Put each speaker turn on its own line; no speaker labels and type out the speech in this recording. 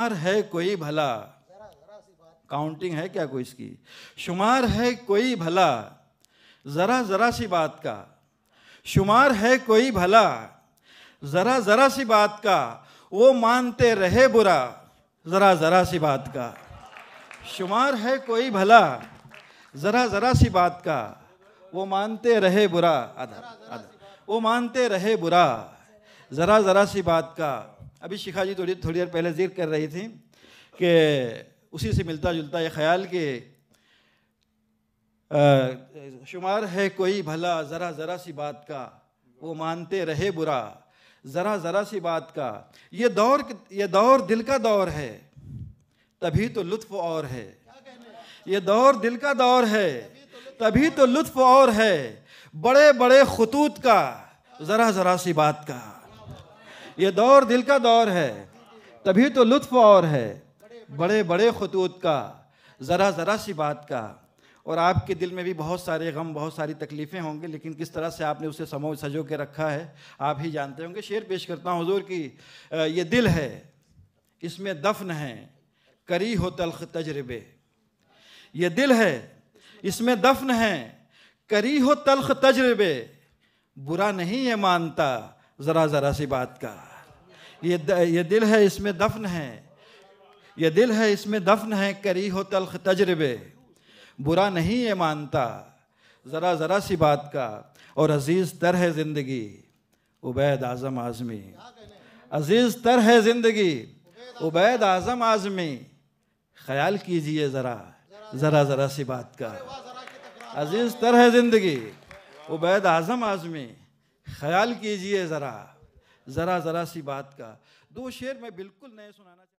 शुमार है कोई भला काउंटिंग है क्या कोई इसकी शुमार है कोई भला ज़रा ज़रा सी बात का शुमार है कोई भला ज़रा ज़रा सी बात का वो मानते रहे बुरा ज़रा ज़रा सी बात का शुमार है कोई भला ज़रा ज़रा सी बात का वो मानते रहे बुरा आधा आधा वो मानते रहे बुरा ज़रा ज़रा सी बात का अभी शिखा जी थोड़ी थोड़ी देर पहले जिक्र कर रही थी कि उसी से मिलता जुलता ये ख्याल कि शुमार है कोई भला ज़रा ज़रा सी बात का वो मानते रहे बुरा ज़रा ज़रा सी बात का ये दौर ये दौर दिल का दौर है तभी तो लुत्फ और है ये दौर दिल का दौर है तभी तो लुत्फ और है बड़े बड़े खतूत का ज़रा ज़रा सी बात का ये दौर दिल का दौर है तभी तो लुत्फ और है बड़े बड़े खतूत का ज़रा ज़रा सी बात का और आपके दिल में भी बहुत सारे गम बहुत सारी तकलीफ़ें होंगे लेकिन किस तरह से आपने उसे समो सजो के रखा है आप ही जानते होंगे शेर पेश करता हूँ हजूर की ये दिल है इसमें दफन है करी हो तलख तजर्बे ये दिल है इसमें दफन है करी हो तलख तजर्बे बुरा नहीं है मानता ज़रा ज़रा सी बात का ये द, ये दिल है इसमें दफन है ये दिल है इसमें दफन है करी हो तलख तजर्बे बुरा नहीं ये मानता ज़रा ज़रा सी बात का और अजीज़ तर है ज़िंदगी उबैद आज़म आज़मी अजीज़ तर है ज़िंदगी उबैद आज़म आज़मी ख्याल कीजिए ज़रा ज़रा ज़रा सी बात का अजीज़ तर है ज़िंदगी उबैद आज़म आज़मी ख्याल कीजिए ज़रा ज़रा ज़रा सी बात का दो शेर मैं बिल्कुल नए सुनाना